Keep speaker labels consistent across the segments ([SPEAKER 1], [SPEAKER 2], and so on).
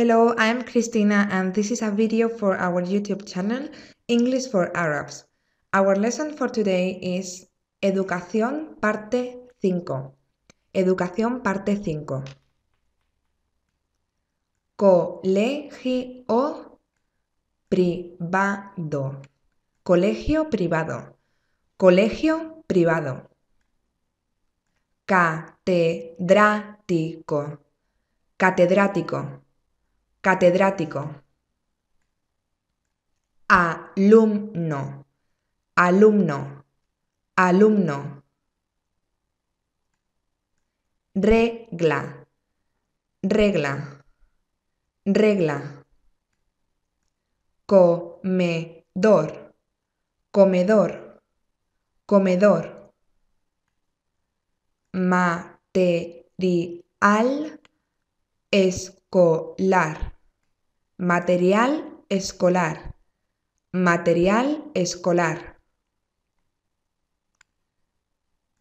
[SPEAKER 1] Hello, I'm Cristina and this is a video for our YouTube channel, English for Arabs. Our lesson for today is Educación parte 5. Educación parte 5. Colegio privado. Colegio privado. Colegio privado. Catedrático. Catedrático catedrático, alumno, alumno, alumno. Regla, regla, regla. Comedor, comedor, comedor. Material, es colar material escolar, material escolar.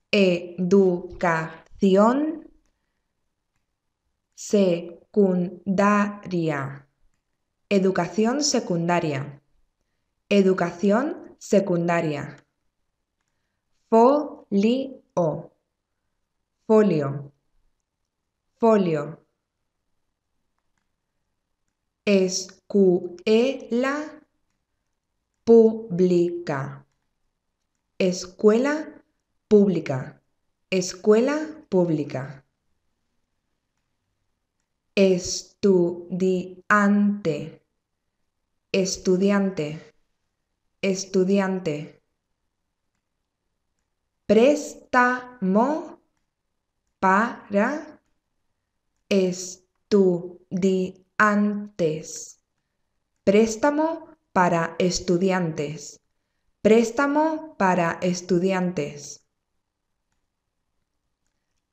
[SPEAKER 1] Educación secundaria, educación secundaria, educación secundaria. Folio, folio, folio escuela pública. Escuela pública. Escuela pública. Estudiante. Estudiante. Estudiante. Préstamo para estudiante antes. Préstamo para estudiantes. Préstamo para estudiantes.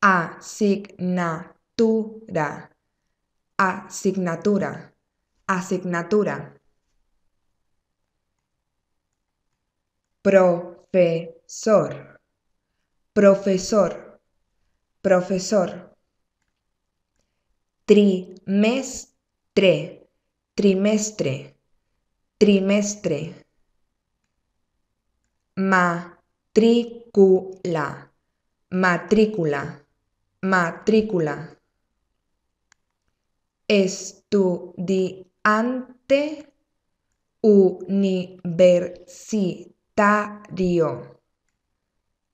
[SPEAKER 1] Asignatura. Asignatura. Asignatura. Profesor. Profesor. Profesor. Trimestre Tremestre, trimestre, trimestre. Matrícula, matrícula, matrícula. Estudiante universitario.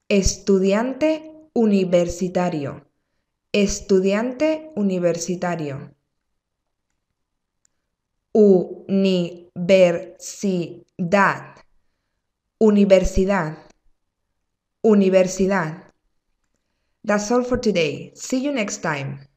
[SPEAKER 1] Estudiante universitario. Estudiante universitario universidad, universidad, universidad. That's all for today. See you next time.